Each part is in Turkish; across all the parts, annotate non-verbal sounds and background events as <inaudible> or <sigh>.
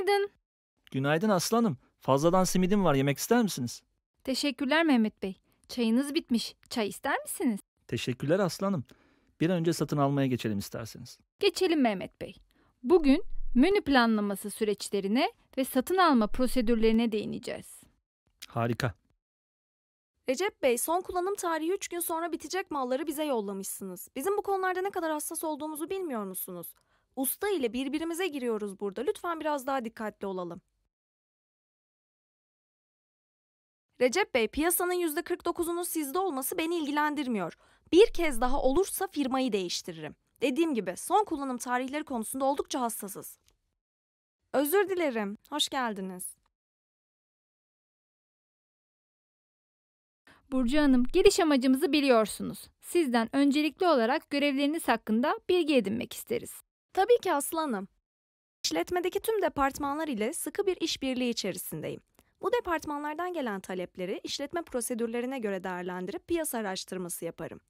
günaydın. Günaydın aslanım. Fazladan simidim var. Yemek ister misiniz? Teşekkürler Mehmet Bey. Çayınız bitmiş. Çay ister misiniz? Teşekkürler aslanım. Bir an önce satın almaya geçelim isterseniz. Geçelim Mehmet Bey. Bugün menü planlaması süreçlerine ve satın alma prosedürlerine değineceğiz. Harika. Recep Bey, son kullanım tarihi 3 gün sonra bitecek malları bize yollamışsınız. Bizim bu konularda ne kadar hassas olduğumuzu bilmiyor musunuz? Usta ile birbirimize giriyoruz burada. Lütfen biraz daha dikkatli olalım. Recep Bey, piyasanın %49'unun sizde olması beni ilgilendirmiyor. Bir kez daha olursa firmayı değiştiririm. Dediğim gibi son kullanım tarihleri konusunda oldukça hassasız. Özür dilerim. Hoş geldiniz. Burcu Hanım, giriş amacımızı biliyorsunuz. Sizden öncelikli olarak görevleriniz hakkında bilgi edinmek isteriz. Tabii ki aslanım. İşletmedeki tüm departmanlar ile sıkı bir işbirliği içerisindeyim. Bu departmanlardan gelen talepleri işletme prosedürlerine göre değerlendirip piyasa araştırması yaparım.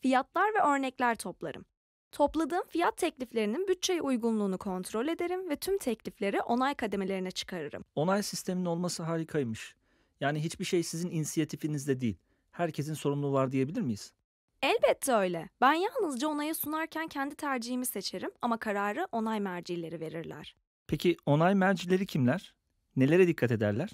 Fiyatlar ve örnekler toplarım. Topladığım fiyat tekliflerinin bütçeye uygunluğunu kontrol ederim ve tüm teklifleri onay kademelerine çıkarırım. Onay sisteminin olması harikaymış. Yani hiçbir şey sizin inisiyatifinizde değil. Herkesin sorumluluğu var diyebilir miyiz? Elbette öyle. Ben yalnızca onaya sunarken kendi tercihimi seçerim ama kararı onay mercileri verirler. Peki onay mercileri kimler? Nelere dikkat ederler?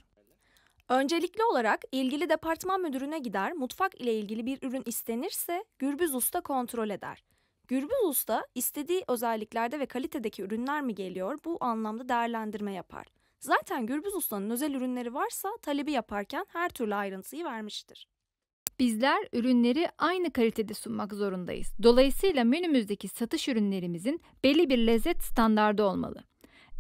Öncelikli olarak ilgili departman müdürüne gider, mutfak ile ilgili bir ürün istenirse Gürbüz Usta kontrol eder. Gürbüz Usta istediği özelliklerde ve kalitedeki ürünler mi geliyor bu anlamda değerlendirme yapar. Zaten Gürbüz Usta'nın özel ürünleri varsa talebi yaparken her türlü ayrıntıyı vermiştir bizler ürünleri aynı kalitede sunmak zorundayız. Dolayısıyla menümüzdeki satış ürünlerimizin belli bir lezzet standardı olmalı.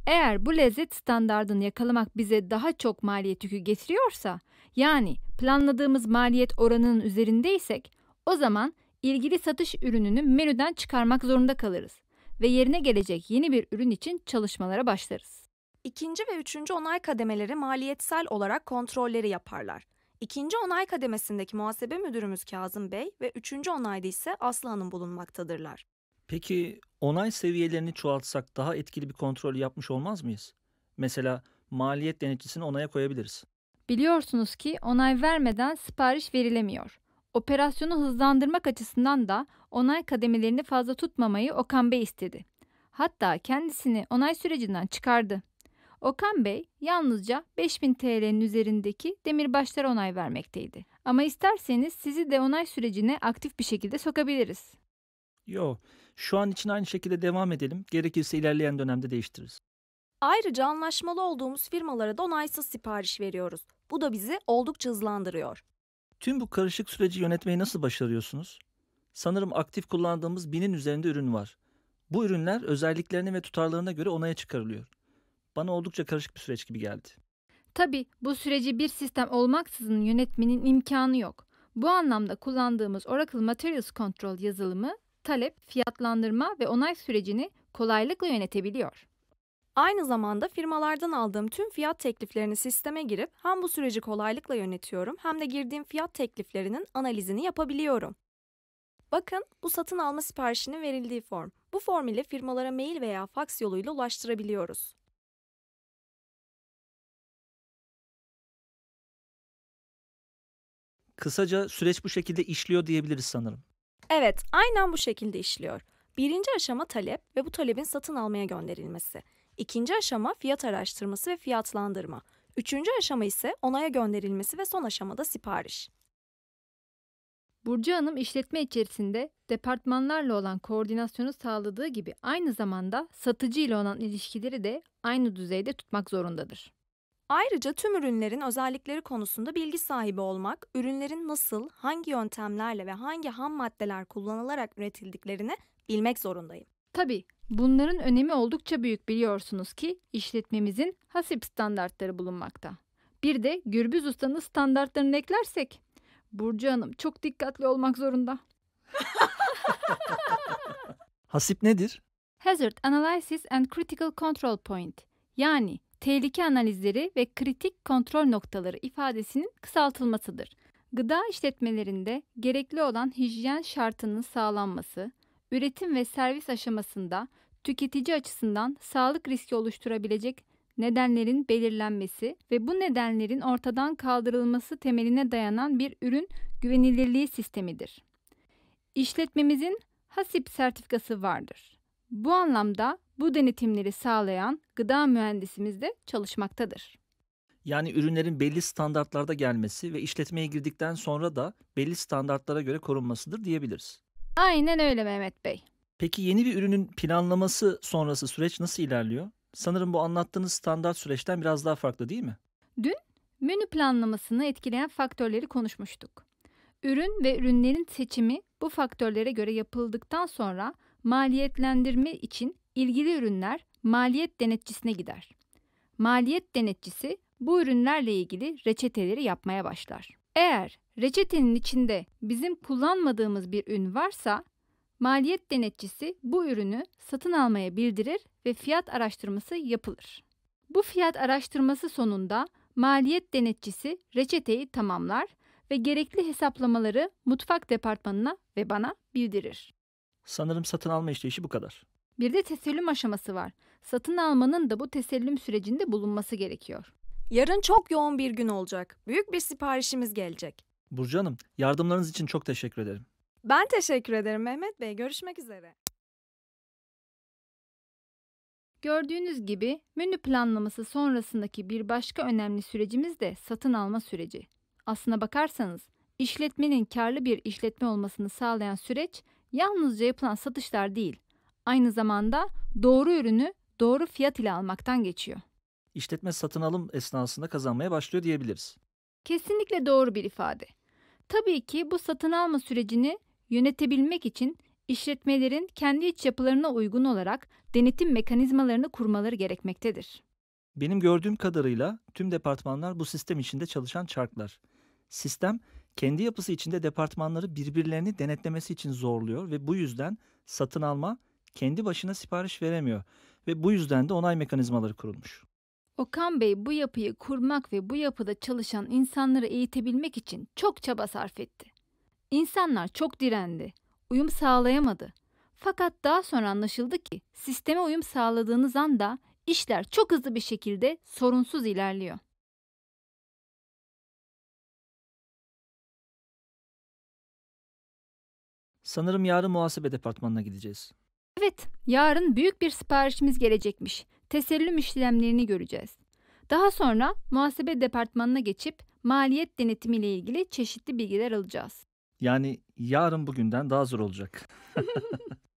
Eğer bu lezzet standardını yakalamak bize daha çok maliyet yükü getiriyorsa, yani planladığımız maliyet oranının üzerindeysek, o zaman ilgili satış ürününü menüden çıkarmak zorunda kalırız ve yerine gelecek yeni bir ürün için çalışmalara başlarız. İkinci ve üçüncü onay kademeleri maliyetsel olarak kontrolleri yaparlar. İkinci onay kademesindeki muhasebe müdürümüz Kazım Bey ve üçüncü onayda ise Aslı Hanım bulunmaktadırlar. Peki onay seviyelerini çoğaltsak daha etkili bir kontrol yapmış olmaz mıyız? Mesela maliyet denetçisini onaya koyabiliriz. Biliyorsunuz ki onay vermeden sipariş verilemiyor. Operasyonu hızlandırmak açısından da onay kademelerini fazla tutmamayı Okan Bey istedi. Hatta kendisini onay sürecinden çıkardı. Okan Bey yalnızca 5000 TL'nin üzerindeki demirbaşlara onay vermekteydi. Ama isterseniz sizi de onay sürecine aktif bir şekilde sokabiliriz. Yo, şu an için aynı şekilde devam edelim. Gerekirse ilerleyen dönemde değiştiririz. Ayrıca anlaşmalı olduğumuz firmalara da onaysız sipariş veriyoruz. Bu da bizi oldukça hızlandırıyor. Tüm bu karışık süreci yönetmeyi nasıl başarıyorsunuz? Sanırım aktif kullandığımız binin üzerinde ürün var. Bu ürünler özelliklerine ve tutarlarına göre onaya çıkarılıyor bana oldukça karışık bir süreç gibi geldi. Tabi bu süreci bir sistem olmaksızın yönetmenin imkanı yok. Bu anlamda kullandığımız Oracle Materials Control yazılımı talep, fiyatlandırma ve onay sürecini kolaylıkla yönetebiliyor. Aynı zamanda firmalardan aldığım tüm fiyat tekliflerini sisteme girip hem bu süreci kolaylıkla yönetiyorum hem de girdiğim fiyat tekliflerinin analizini yapabiliyorum. Bakın bu satın alma siparişinin verildiği form. Bu form ile firmalara mail veya faks yoluyla ulaştırabiliyoruz. Kısaca süreç bu şekilde işliyor diyebiliriz sanırım. Evet, aynen bu şekilde işliyor. Birinci aşama talep ve bu talebin satın almaya gönderilmesi. İkinci aşama fiyat araştırması ve fiyatlandırma. Üçüncü aşama ise onaya gönderilmesi ve son aşamada sipariş. Burcu Hanım işletme içerisinde departmanlarla olan koordinasyonu sağladığı gibi aynı zamanda satıcı ile olan ilişkileri de aynı düzeyde tutmak zorundadır. Ayrıca tüm ürünlerin özellikleri konusunda bilgi sahibi olmak, ürünlerin nasıl, hangi yöntemlerle ve hangi ham maddeler kullanılarak üretildiklerini bilmek zorundayım. Tabii bunların önemi oldukça büyük biliyorsunuz ki işletmemizin hasip standartları bulunmakta. Bir de Gürbüz Usta'nın standartlarını eklersek Burcu Hanım çok dikkatli olmak zorunda. <laughs> hasip nedir? Hazard Analysis and Critical Control Point yani tehlike analizleri ve kritik kontrol noktaları ifadesinin kısaltılmasıdır. Gıda işletmelerinde gerekli olan hijyen şartının sağlanması, üretim ve servis aşamasında tüketici açısından sağlık riski oluşturabilecek nedenlerin belirlenmesi ve bu nedenlerin ortadan kaldırılması temeline dayanan bir ürün güvenilirliği sistemidir. İşletmemizin HASİP sertifikası vardır. Bu anlamda bu denetimleri sağlayan gıda mühendisimiz de çalışmaktadır. Yani ürünlerin belli standartlarda gelmesi ve işletmeye girdikten sonra da belli standartlara göre korunmasıdır diyebiliriz. Aynen öyle Mehmet Bey. Peki yeni bir ürünün planlaması sonrası süreç nasıl ilerliyor? Sanırım bu anlattığınız standart süreçten biraz daha farklı değil mi? Dün menü planlamasını etkileyen faktörleri konuşmuştuk. Ürün ve ürünlerin seçimi bu faktörlere göre yapıldıktan sonra maliyetlendirme için ilgili ürünler maliyet denetçisine gider. Maliyet denetçisi bu ürünlerle ilgili reçeteleri yapmaya başlar. Eğer reçetenin içinde bizim kullanmadığımız bir ürün varsa maliyet denetçisi bu ürünü satın almaya bildirir ve fiyat araştırması yapılır. Bu fiyat araştırması sonunda maliyet denetçisi reçeteyi tamamlar ve gerekli hesaplamaları mutfak departmanına ve bana bildirir. Sanırım satın alma işleyişi bu kadar. Bir de tesellüm aşaması var. Satın almanın da bu tesellüm sürecinde bulunması gerekiyor. Yarın çok yoğun bir gün olacak. Büyük bir siparişimiz gelecek. Burcu Hanım, yardımlarınız için çok teşekkür ederim. Ben teşekkür ederim Mehmet Bey. Görüşmek üzere. Gördüğünüz gibi menü planlaması sonrasındaki bir başka önemli sürecimiz de satın alma süreci. Aslına bakarsanız işletmenin karlı bir işletme olmasını sağlayan süreç yalnızca yapılan satışlar değil, aynı zamanda doğru ürünü doğru fiyat ile almaktan geçiyor. İşletme satın alım esnasında kazanmaya başlıyor diyebiliriz. Kesinlikle doğru bir ifade. Tabii ki bu satın alma sürecini yönetebilmek için işletmelerin kendi iç yapılarına uygun olarak denetim mekanizmalarını kurmaları gerekmektedir. Benim gördüğüm kadarıyla tüm departmanlar bu sistem içinde çalışan çarklar. Sistem kendi yapısı içinde departmanları birbirlerini denetlemesi için zorluyor ve bu yüzden satın alma kendi başına sipariş veremiyor ve bu yüzden de onay mekanizmaları kurulmuş. Okan Bey bu yapıyı kurmak ve bu yapıda çalışan insanları eğitebilmek için çok çaba sarf etti. İnsanlar çok direndi, uyum sağlayamadı. Fakat daha sonra anlaşıldı ki sisteme uyum sağladığınız anda işler çok hızlı bir şekilde sorunsuz ilerliyor. Sanırım yarın muhasebe departmanına gideceğiz. Evet, yarın büyük bir siparişimiz gelecekmiş. Tesellüm işlemlerini göreceğiz. Daha sonra muhasebe departmanına geçip maliyet denetimi ile ilgili çeşitli bilgiler alacağız. Yani yarın bugünden daha zor olacak. <laughs>